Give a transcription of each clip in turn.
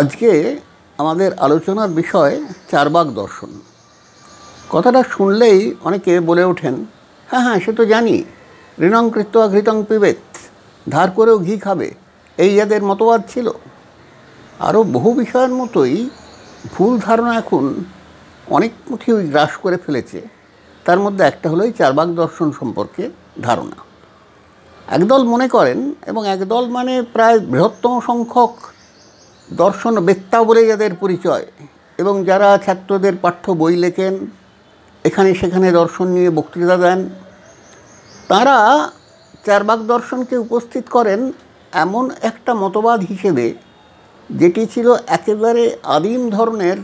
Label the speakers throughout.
Speaker 1: আজকে আমাদের আলোচনার বিষয় চারবাগ দর্শন কথাটা শুনলেই অনেকে বলে ওঠেন হ্যাঁ হ্যাঁ সে তো জানি ঋণং ঘৃতং পিবেত ধার করেও ঘি খাবে এই যাদের মতবাদ ছিল আরও বহু বিষয়ের মতোই ভুল ধারণা এখন অনেক মুখেই গ্রাস করে ফেলেছে তার মধ্যে একটা হলো এই চারবাগ দর্শন সম্পর্কে ধারণা একদল মনে করেন এবং একদল মানে প্রায় বৃহত্তম সংখ্যক দর্শন বেত্তা বলে যাদের পরিচয় এবং যারা ছাত্রদের পাঠ্য বই লেখেন এখানে সেখানে দর্শন নিয়ে বক্তৃতা দেন তারা চারবাক দর্শনকে উপস্থিত করেন এমন একটা মতবাদ হিসেবে যেটি ছিল একেবারে আদিম ধরনের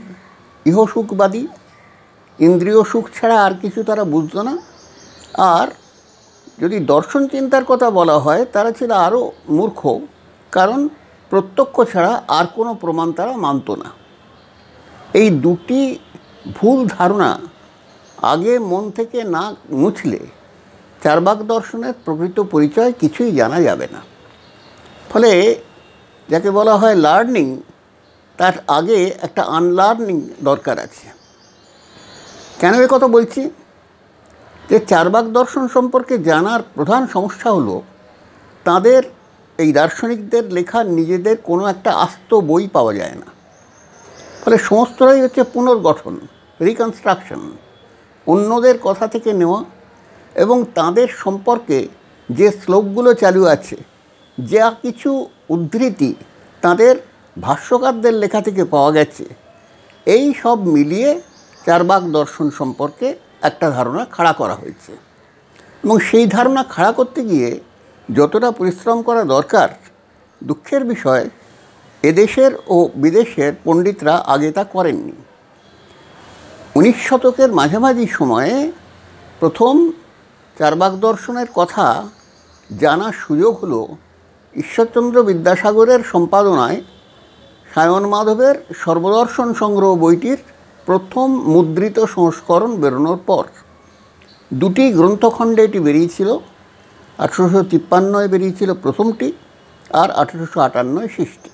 Speaker 1: ইহসুখবাদী ইন্দ্রিয় সুখ ছাড়া আর কিছু তারা বুঝত না আর যদি দর্শন চিন্তার কথা বলা হয় তারা ছিল আরও মূর্খ কারণ প্রত্যক্ষ ছাড়া আর কোনো প্রমাণ তারা মানত না এই দুটি ভুল ধারণা আগে মন থেকে না মুছলে চারবাক দর্শনের প্রকৃত পরিচয় কিছুই জানা যাবে না ফলে যাকে বলা হয় লার্নিং তার আগে একটা আনলার্নিং দরকার আছে কেন এ কথা বলছি যে চারবাক দর্শন সম্পর্কে জানার প্রধান সমস্যা হলো তাদের এই দার্শনিকদের লেখা নিজেদের কোনো একটা আস্ত বই পাওয়া যায় না ফলে সমস্তটাই হচ্ছে পুনর্গঠন রিকনস্ট্রাকশন অন্যদের কথা থেকে নেওয়া এবং তাদের সম্পর্কে যে শ্লোকগুলো চালু আছে যা কিছু উদ্ধৃতি তাদের ভাষ্যকারদের লেখা থেকে পাওয়া গেছে এই সব মিলিয়ে চারবাগ দর্শন সম্পর্কে একটা ধারণা খাড়া করা হয়েছে এবং সেই ধারণা খাড়া করতে গিয়ে যতটা পরিশ্রম করা দরকার দুঃখের বিষয় এদেশের ও বিদেশের পণ্ডিতরা আগে তা করেননি উনিশ শতকের মাঝামাঝি সময়ে প্রথম চারবাক দর্শনের কথা জানার সুযোগ হল ঈশ্বরচন্দ্র বিদ্যাসাগরের সম্পাদনায় সায়ন মাধবের সর্বদর্শন সংগ্রহ বইটির প্রথম মুদ্রিত সংস্করণ বেরোনোর পর দুটি গ্রন্থখণ্ডে এটি বেরিয়েছিল আঠেরোশো তিপ্পান্নয় বেরিয়েছিল প্রথমটি আর আঠেরোশো আটান্নয় শেষটি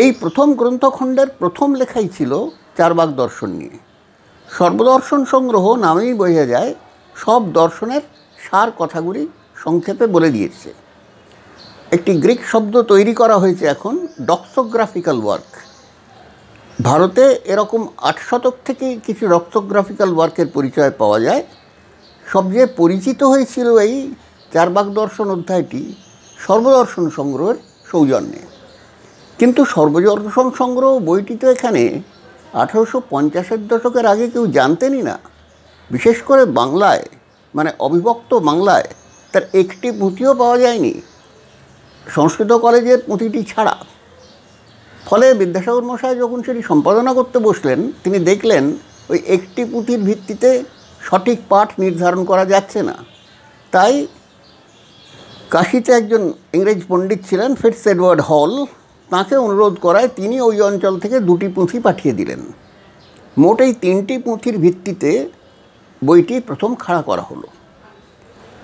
Speaker 1: এই প্রথম গ্রন্থখণ্ডের প্রথম লেখাই ছিল চারবাগ দর্শন নিয়ে সর্বদর্শন সংগ্রহ নামেই বোঝা যায় সব দর্শনের সার কথাগুলি সংক্ষেপে বলে দিয়েছে একটি গ্রিক শব্দ তৈরি করা হয়েছে এখন ডক্সোগ্রাফিক্যাল ওয়ার্ক ভারতে এরকম আট শতক থেকে কিছু ডক্সোগ্রাফিক্যাল ওয়ার্কের পরিচয় পাওয়া যায় সবচেয়ে পরিচিত হয়েছিল এই চারবাক দর্শন অধ্যায়টি সর্বদর্শন সংগ্রহের সৌজন্যে কিন্তু সর্বদর্শন সংগ্রহ বইটি তো এখানে আঠারোশো পঞ্চাশের দশকের আগে কেউ জানতেনই না বিশেষ করে বাংলায় মানে অবিভক্ত বাংলায় তার একটি পুঁথিও পাওয়া যায়নি সংস্কৃত কলেজের পুঁথিটি ছাড়া ফলে বিদ্যাসাগর মশাই যখন সেটি সম্পাদনা করতে বসলেন তিনি দেখলেন ওই একটি পুঁথির ভিত্তিতে সঠিক পাঠ নির্ধারণ করা যাচ্ছে না তাই কাশিতে একজন ইংরেজ পণ্ডিত ছিলেন ফিটস এডওয়ার্ড হল তাকে অনুরোধ করায় তিনি ওই অঞ্চল থেকে দুটি পুঁথি পাঠিয়ে দিলেন মোট এই তিনটি পুঁথির ভিত্তিতে বইটি প্রথম খাড়া করা হলো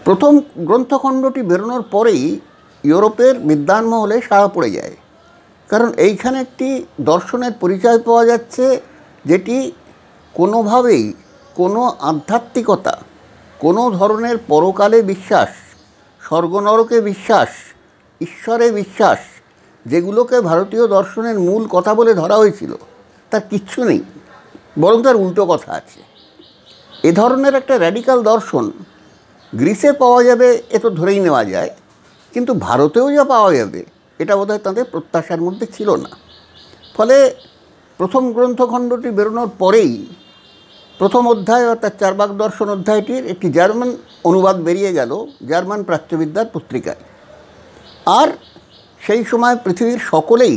Speaker 1: প্রথম গ্রন্থখণ্ডটি বেরোনোর পরেই ইউরোপের বিদ্যান মহলে সাড়া পড়ে যায় কারণ এইখানে একটি দর্শনের পরিচয় পাওয়া যাচ্ছে যেটি কোনোভাবেই কোনো আধ্যাত্মিকতা কোনো ধরনের পরকালে বিশ্বাস স্বর্গনরকে বিশ্বাস ঈশ্বরে বিশ্বাস যেগুলোকে ভারতীয় দর্শনের মূল কথা বলে ধরা হয়েছিল তার কিচ্ছু নেই বরং তার উল্টো কথা আছে এ ধরনের একটা র্যাডিক্যাল দর্শন গ্রিসে পাওয়া যাবে এ তো ধরেই নেওয়া যায় কিন্তু ভারতেও যা পাওয়া যাবে এটা বোধহয় তাদের প্রত্যাশার মধ্যে ছিল না ফলে প্রথম গ্রন্থখণ্ডটি বেরোনোর পরেই প্রথম অধ্যায় অর্থাৎ চারবাক দর্শন অধ্যায়টির একটি জার্মান অনুবাদ বেরিয়ে গেল জার্মান প্রাচ্যবিদ্যার পত্রিকায় আর সেই সময় পৃথিবীর সকলেই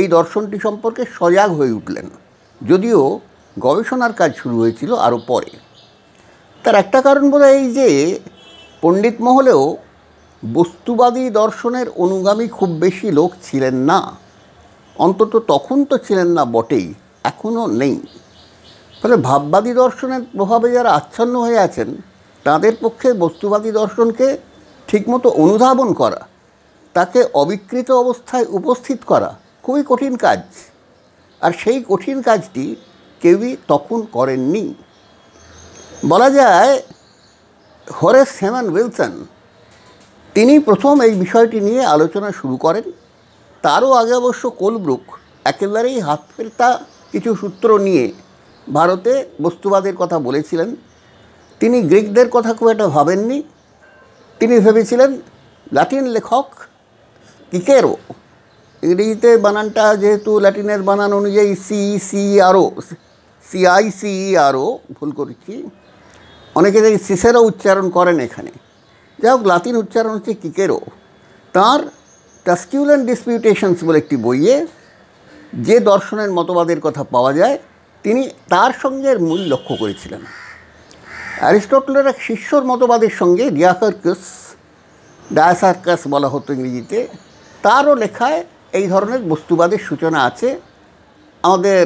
Speaker 1: এই দর্শনটি সম্পর্কে সজাগ হয়ে উঠলেন যদিও গবেষণার কাজ শুরু হয়েছিল আরও পরে তার একটা কারণ বোধ এই যে পণ্ডিত মহলেও বস্তুবাদী দর্শনের অনুগামী খুব বেশি লোক ছিলেন না অন্তত তখন তো ছিলেন না বটেই এখনও নেই ফলে ভাববাদী দর্শনের প্রভাবে যারা আচ্ছন্ন হয়ে আছেন তাদের পক্ষে বস্তুবাদী দর্শনকে ঠিকমতো অনুধাবন করা তাকে অবিকৃত অবস্থায় উপস্থিত করা খুবই কঠিন কাজ আর সেই কঠিন কাজটি কেউই তখন করেননি বলা যায় হরেস হেমান উইলসন তিনি প্রথম এই বিষয়টি নিয়ে আলোচনা শুরু করেন তারও আগে অবশ্য কোলব্রুক একেবারেই হাত ফেরতা কিছু সূত্র নিয়ে ভারতে বস্তুবাদের কথা বলেছিলেন তিনি গ্রিকদের কথা খুব একটা ভাবেননি তিনি ভেবেছিলেন লাতিন লেখক কিকেরও ইংরেজিতে বানানটা যেহেতু ল্যাটিনের বানান অনুযায়ী সি সি আরও সিআই সি আরও ভুল করছি অনেকে দেখি সিসেরও উচ্চারণ করেন এখানে যাই হোক লাতিন উচ্চারণ হচ্ছে কিকেরও তাঁর টাস্কিউলেন ডিসপিউটেশনস বলে একটি বইয়ে যে দর্শনের মতবাদের কথা পাওয়া যায় তিনি তার সঙ্গে মূল লক্ষ্য করেছিলেন অ্যারিস্টটলের এক শিষ্যর মতবাদের সঙ্গে ডিয়াসার্কাস ডায়াসার্কাস বলা হতো ইংরেজিতে তারও লেখায় এই ধরনের বস্তুবাদের সূচনা আছে আমাদের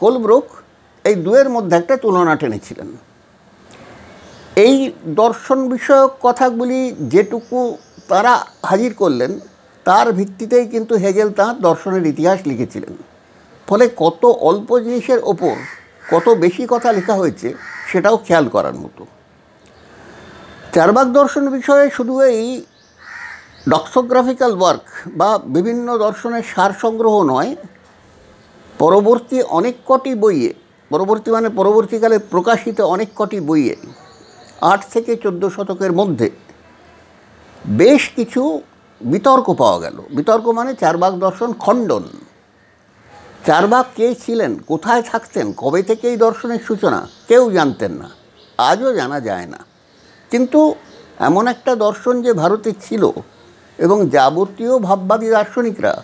Speaker 1: কোলব্রুক এই দুয়ের মধ্যে একটা তুলনা টেনেছিলেন এই দর্শন বিষয়ক কথাগুলি যেটুকু তারা হাজির করলেন তার ভিত্তিতেই কিন্তু হেগেল তাঁর দর্শনের ইতিহাস লিখেছিলেন ফলে কত অল্প জিনিসের ওপর কত বেশি কথা লেখা হয়েছে সেটাও খেয়াল করার মতো চারবাগ দর্শন বিষয়ে শুধু এই ডক্সোগ্রাফিক্যাল ওয়ার্ক বা বিভিন্ন দর্শনের সার সংগ্রহ নয় পরবর্তী অনেক কটি বইয়ে পরবর্তী মানে পরবর্তীকালে প্রকাশিত অনেক কটি বইয়ে আট থেকে চোদ্দো শতকের মধ্যে বেশ কিছু বিতর্ক পাওয়া গেল বিতর্ক মানে চারবাগ দর্শন খণ্ডন চারবাগ কে ছিলেন কোথায় থাকতেন কবে থেকে এই দর্শনের সূচনা কেউ জানতেন না আজও জানা যায় না কিন্তু এমন একটা দর্শন যে ভারতে ছিল এবং যাবতীয় ভাববাদী দার্শনিকরা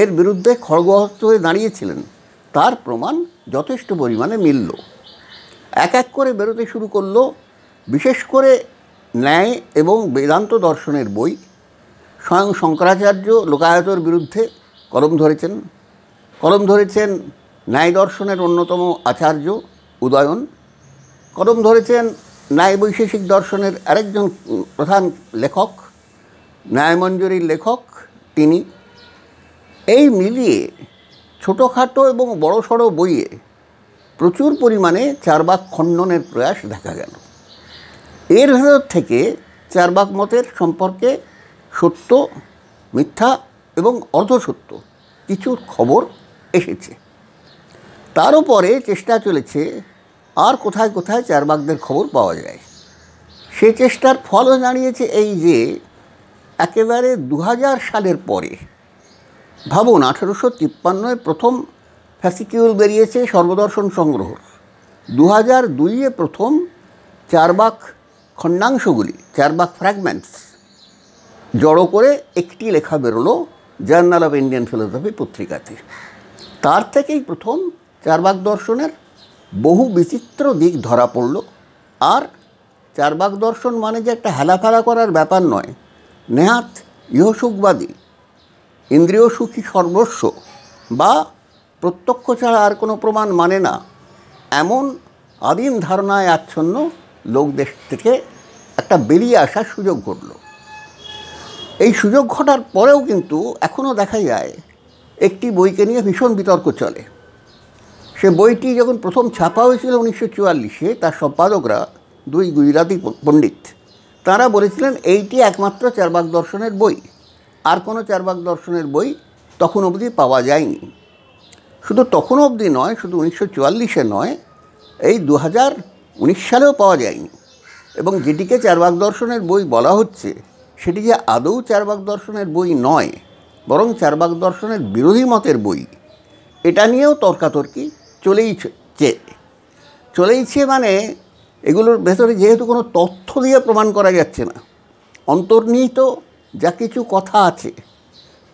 Speaker 1: এর বিরুদ্ধে খড়গহস্ত হয়ে দাঁড়িয়েছিলেন তার প্রমাণ যথেষ্ট পরিমাণে মিলল এক এক করে বেরোতে শুরু করল বিশেষ করে ন্যায় এবং বেদান্ত দর্শনের বই স্বয়ং শঙ্করাচার্য লোকায়তর বিরুদ্ধে কলম ধরেছেন কলম ধরেছেন ন্যায় দর্শনের অন্যতম আচার্য উদয়ন কলম ধরেছেন ন্যায় বৈশেষিক দর্শনের আরেকজন প্রধান লেখক ন্যায়মঞ্জুরির লেখক তিনি এই মিলিয়ে ছোটোখাটো এবং বড়সড় বইয়ে প্রচুর পরিমাণে চারবাক খণ্ডনের প্রয়াস দেখা গেল এর ভেতর থেকে চারবাক মতের সম্পর্কে সত্য মিথ্যা এবং অর্ধসত্য কিছু খবর এসেছে তার উপরে চেষ্টা চলেছে আর কোথায় কোথায় চারবাগদের খবর পাওয়া যায় সে চেষ্টার ফলও দাঁড়িয়েছে এই যে একেবারে দু সালের পরে ভাবুন আঠেরোশো তিপ্পান্নয় প্রথম ফ্যাসিকিউল বেরিয়েছে সর্বদর্শন সংগ্রহ দু হাজার দুইয়ে প্রথম চারবাক খণ্ডাংশগুলি চারবাক ফ্র্যাগমেন্টস জড়ো করে একটি লেখা বেরোলো জার্নাল অফ ইন্ডিয়ান ফিলোসফি পত্রিকাতে তার থেকেই প্রথম চারবাগ দর্শনের বহু বিচিত্র দিক ধরা পড়ল আর চারবাগ দর্শন মানে যে একটা হেলাফেলা করার ব্যাপার নয় নেহাত ইহসুখবাদী ইন্দ্রিয় সুখী সর্বস্ব বা প্রত্যক্ষ ছাড়া আর কোনো প্রমাণ মানে না এমন আদিম ধারণায় আচ্ছন্ন লোকদের থেকে একটা বেরিয়ে আসার সুযোগ ঘটল এই সুযোগ ঘটার পরেও কিন্তু এখনও দেখা যায় একটি বইকে নিয়ে ভীষণ বিতর্ক চলে সে বইটি যখন প্রথম ছাপা হয়েছিল উনিশশো চুয়াল্লিশে তার সম্পাদকরা দুই গুজরাতি পণ্ডিত তারা বলেছিলেন এইটি একমাত্র চারবাগ দর্শনের বই আর কোনো চারবাগ দর্শনের বই তখন অবধি পাওয়া যায়নি শুধু তখন অবধি নয় শুধু উনিশশো চুয়াল্লিশে নয় এই দু হাজার উনিশ সালেও পাওয়া যায়নি এবং যেটিকে চারবাগ দর্শনের বই বলা হচ্ছে সেটি যে আদৌ চারবাগ দর্শনের বই নয় বরং চারবাগ দর্শনের বিরোধী মতের বই এটা নিয়েও তর্কাতর্কি চলেইছে চলেইছে মানে এগুলোর ভেতরে যেহেতু কোনো তথ্য দিয়ে প্রমাণ করা যাচ্ছে না অন্তর্নিহিত যা কিছু কথা আছে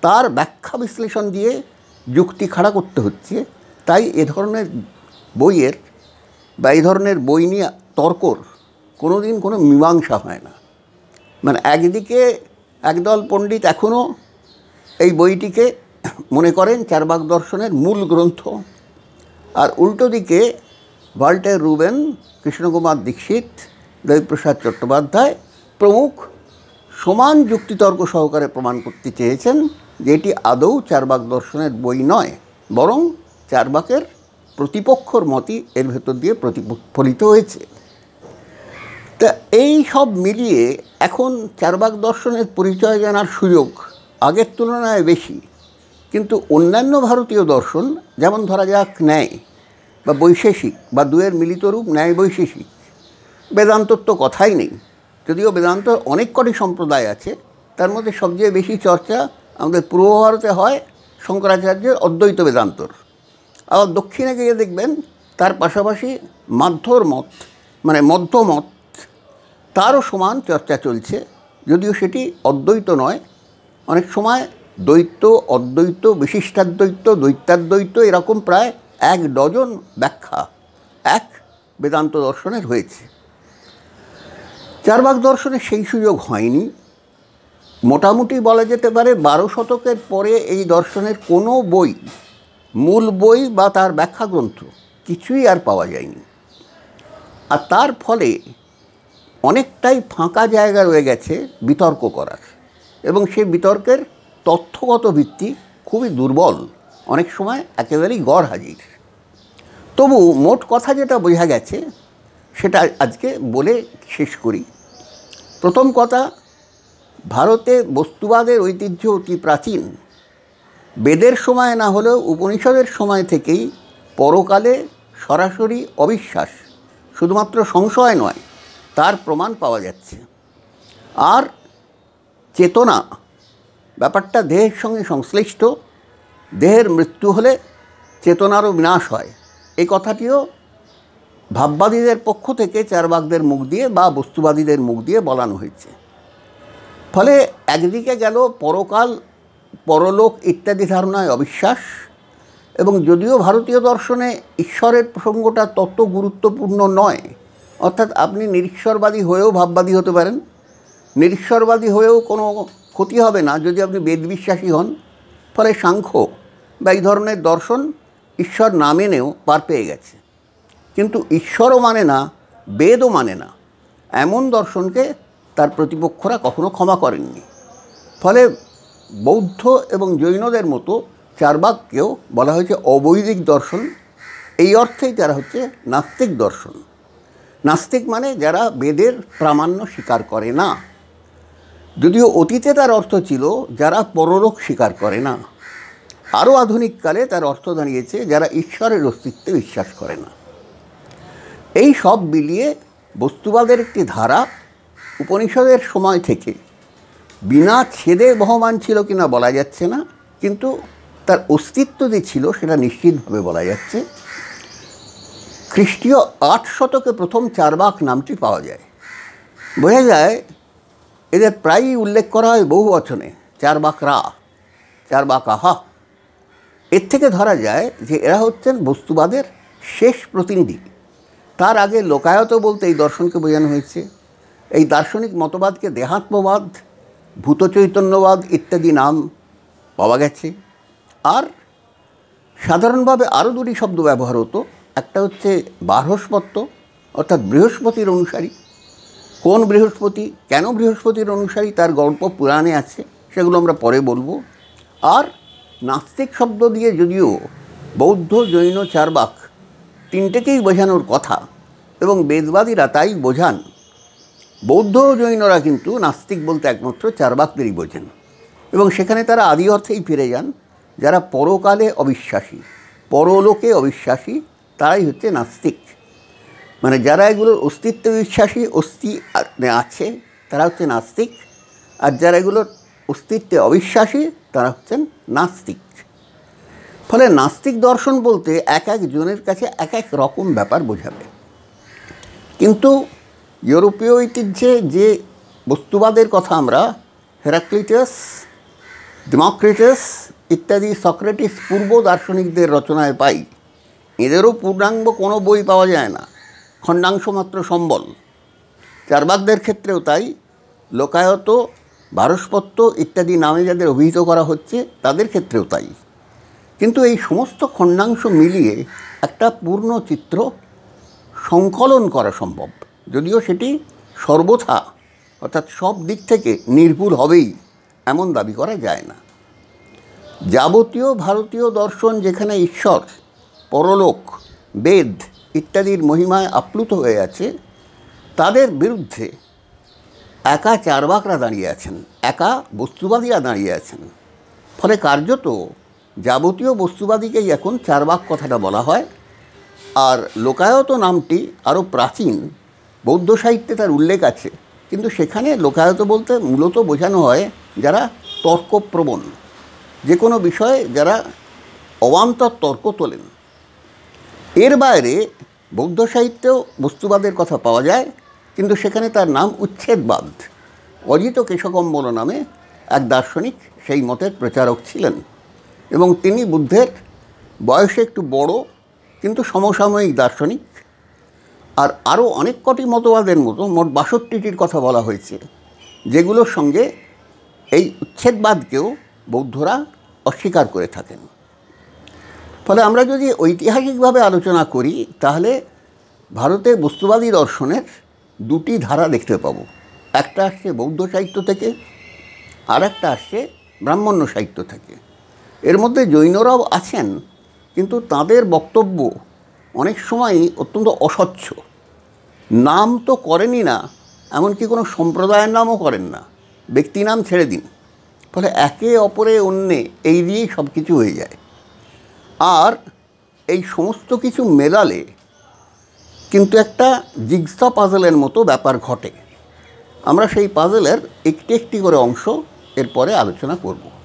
Speaker 1: তার ব্যাখ্যা বিশ্লেষণ দিয়ে যুক্তি খাড়া করতে হচ্ছে তাই এ ধরনের বইয়ের বা এই ধরনের বই নিয়ে তর্কর কোনো দিন কোনো মীমাংসা হয় না মানে একদিকে একদল পণ্ডিত এখনও এই বইটিকে মনে করেন চারবাগ দর্শনের মূল গ্রন্থ আর উল্টো দিকে ভাল্টের রুবেন কৃষ্ণকুমার দীক্ষিত দেবপ্রসাদ চট্টোপাধ্যায় প্রমুখ সমান যুক্তিতর্ক সহকারে প্রমাণ করতে চেয়েছেন যে এটি আদৌ চারবাগ দর্শনের বই নয় বরং চারবাকের প্রতিপক্ষর মতই এর ভেতর দিয়ে প্রতিফলিত হয়েছে তা এই সব মিলিয়ে এখন চারবাগ দর্শনের পরিচয় জানার সুযোগ আগের তুলনায় বেশি কিন্তু অন্যান্য ভারতীয় দর্শন যেমন ধরা যাক ন্যায় বা বৈশেষিক বা দুয়ের মিলিত রূপ ন্যায় বৈশেষিক বেদান্তর তো কথাই নেই যদিও বেদান্ত অনেক কটি সম্প্রদায় আছে তার মধ্যে সবচেয়ে বেশি চর্চা আমাদের পূর্ব ভারতে হয় শঙ্করাচার্যের অদ্বৈত বেদান্তর আবার দক্ষিণে গিয়ে দেখবেন তার পাশাপাশি মাধ্যর মত মানে মধ্যমত তারও সমান চর্চা চলছে যদিও সেটি অদ্বৈত নয় অনেক সময় দ্বৈত অদ্বৈত বিশিষ্টাদ্বৈত দ্বৈতাদ্বৈত এরকম প্রায় এক ডজন ব্যাখ্যা এক বেদান্ত দর্শনের হয়েছে চারবাগ দর্শনে সেই সুযোগ হয়নি মোটামুটি বলা যেতে পারে বারো শতকের পরে এই দর্শনের কোনো বই মূল বই বা তার ব্যাখ্যা গ্রন্থ কিছুই আর পাওয়া যায়নি আর তার ফলে অনেকটাই ফাঁকা জায়গা রয়ে গেছে বিতর্ক করার এবং সেই বিতর্কের তথ্যগত ভিত্তি খুবই দুর্বল অনেক সময় একেবারেই গড় হাজির তবু মোট কথা যেটা বোঝা গেছে সেটা আজকে বলে শেষ করি প্রথম কথা ভারতে বস্তুবাদের ঐতিহ্য অতি প্রাচীন বেদের সময় না হলেও উপনিষদের সময় থেকেই পরকালে সরাসরি অবিশ্বাস শুধুমাত্র সংশয় নয় তার প্রমাণ পাওয়া যাচ্ছে আর চেতনা ব্যাপারটা দেহের সঙ্গে সংশ্লিষ্ট দেহের মৃত্যু হলে চেতনারও বিনাশ হয় এই কথাটিও ভাববাদীদের পক্ষ থেকে চারবাগদের মুখ দিয়ে বা বস্তুবাদীদের মুখ দিয়ে বলানো হয়েছে ফলে একদিকে গেল পরকাল পরলোক ইত্যাদি ধারণায় অবিশ্বাস এবং যদিও ভারতীয় দর্শনে ঈশ্বরের প্রসঙ্গটা তত গুরুত্বপূর্ণ নয় অর্থাৎ আপনি নিরীশ্বরবাদী হয়েও ভাববাদী হতে পারেন নিরীশ্বরবাদী হয়েও কোনো ক্ষতি হবে না যদি আপনি বেদ বিশ্বাসী হন ফলে সাংখ্য বা এই ধরনের দর্শন ঈশ্বর না মেনেও পার পেয়ে গেছে কিন্তু ঈশ্বরও মানে না বেদও মানে না এমন দর্শনকে তার প্রতিপক্ষরা কখনো ক্ষমা করেননি ফলে বৌদ্ধ এবং জৈনদের মতো চারবাককেও বলা হয়েছে অবৈদিক দর্শন এই অর্থেই যারা হচ্ছে নাস্তিক দর্শন নাস্তিক মানে যারা বেদের প্রামাণ্য স্বীকার করে না যদিও অতীতে তার অর্থ ছিল যারা পরলোক স্বীকার করে না আরও আধুনিককালে তার অর্থ দাঁড়িয়েছে যারা ঈশ্বরের অস্তিত্বে বিশ্বাস করে না এই সব মিলিয়ে বস্তুবাদের একটি ধারা উপনিষদের সময় থেকে বিনা ছেদে বহমান ছিল কিনা বলা যাচ্ছে না কিন্তু তার অস্তিত্ব যে ছিল সেটা নিশ্চিতভাবে বলা যাচ্ছে খ্রিস্টীয় আট শতকে প্রথম চারবাক নামটি পাওয়া যায় বোঝা যায় এদের প্রায়ই উল্লেখ করা হয় বহু বচনে চার বাঁকরা চার বাঁকা আহা এর থেকে ধরা যায় যে এরা হচ্ছেন বস্তুবাদের শেষ প্রতিনিধি তার আগে লোকায়ত বলতে এই দর্শনকে বোঝানো হয়েছে এই দার্শনিক মতবাদকে দেহাত্মবাদ ভূতচৈতন্যবাদ ইত্যাদি নাম পাওয়া গেছে আর সাধারণভাবে আরও দুটি শব্দ ব্যবহার হতো একটা হচ্ছে বারহস্পত্য অর্থাৎ বৃহস্পতির অনুসারী কোন বৃহস্পতি কেন বৃহস্পতির অনুসারী তার গল্প পুরাণে আছে সেগুলো আমরা পরে বলবো আর নাস্তিক শব্দ দিয়ে যদিও বৌদ্ধ জৈন চারবাক তিনটেকেই বোঝানোর কথা এবং বেদবাদীরা তাই বোঝান বৌদ্ধ জৈনরা কিন্তু নাস্তিক বলতে একমাত্র চারবাকদেরই বোঝেন এবং সেখানে তারা আদি অর্থেই ফিরে যান যারা পরকালে অবিশ্বাসী পরলোকে অবিশ্বাসী তারাই হচ্ছে নাস্তিক মানে যারা এগুলোর অস্তিত্ব বিশ্বাসী অস্থি আছে তারা হচ্ছে নাস্তিক আর যারা এগুলোর অস্তিত্বে অবিশ্বাসী তারা হচ্ছেন নাস্তিক ফলে নাস্তিক দর্শন বলতে এক এক জনের কাছে এক এক রকম ব্যাপার বোঝাবে কিন্তু ইউরোপীয় ঐতিহ্যে যে বস্তুবাদের কথা আমরা হেরাক্লিটাস ডেমোক্রেটাস ইত্যাদি সক্রেটিস পূর্ব দার্শনিকদের রচনায় পাই এদেরও পূর্ণাঙ্গ কোনো বই পাওয়া যায় না খণ্ডাংশ মাত্র সম্বল চারবাকদের ক্ষেত্রেও তাই লোকায়ত বারসপত্র ইত্যাদি নামে যাদের অভিহিত করা হচ্ছে তাদের ক্ষেত্রেও তাই কিন্তু এই সমস্ত খণ্ডাংশ মিলিয়ে একটা পূর্ণ চিত্র সংকলন করা সম্ভব যদিও সেটি সর্বথা অর্থাৎ সব দিক থেকে নির্ভুল হবেই এমন দাবি করা যায় না যাবতীয় ভারতীয় দর্শন যেখানে ঈশ্বর পরলোক বেদ ইত্যাদির মহিমায় আপ্লুত হয়ে আছে তাদের বিরুদ্ধে একা চারবাকরা দাঁড়িয়ে আছেন একা বস্তুবাদীরা দাঁড়িয়ে আছেন ফলে কার্যত যাবতীয় বস্তুবাদীকেই এখন চারবাক কথাটা বলা হয় আর লোকায়ত নামটি আরও প্রাচীন বৌদ্ধ সাহিত্যে তার উল্লেখ আছে কিন্তু সেখানে লোকায়ত বলতে মূলত বোঝানো হয় যারা তর্কপ্রবণ যে কোনো বিষয়ে যারা অবান্তর তর্ক তোলেন এর বাইরে বৌদ্ধ সাহিত্যেও বস্তুবাদের কথা পাওয়া যায় কিন্তু সেখানে তার নাম উচ্ছেদবাদ অজিত কেশকম্বল নামে এক দার্শনিক সেই মতের প্রচারক ছিলেন এবং তিনি বুদ্ধের বয়সে একটু বড় কিন্তু সমসাময়িক দার্শনিক আর আরও অনেক কটি মতবাদের মতো মোট বাষট্টিটির কথা বলা হয়েছে যেগুলোর সঙ্গে এই উচ্ছেদবাদকেও বৌদ্ধরা অস্বীকার করে থাকেন ফলে আমরা যদি ঐতিহাসিকভাবে আলোচনা করি তাহলে ভারতে বস্তুবাদী দর্শনের দুটি ধারা দেখতে পাবো একটা আসছে বৌদ্ধ সাহিত্য থেকে আর একটা আসছে ব্রাহ্মণ্য সাহিত্য থেকে এর মধ্যে জৈনরাও আছেন কিন্তু তাদের বক্তব্য অনেক সময়ই অত্যন্ত অস্বচ্ছ নাম তো করেনই না এমনকি কোনো সম্প্রদায়ের নামও করেন না ব্যক্তি নাম ছেড়ে দিন ফলে একে অপরে অন্যে এই দিয়েই সব কিছু হয়ে যায় আর এই সমস্ত কিছু মেলালে কিন্তু একটা জিগসা পাজেলের মতো ব্যাপার ঘটে আমরা সেই পাজেলের একটি একটি করে অংশ এরপরে আলোচনা করবো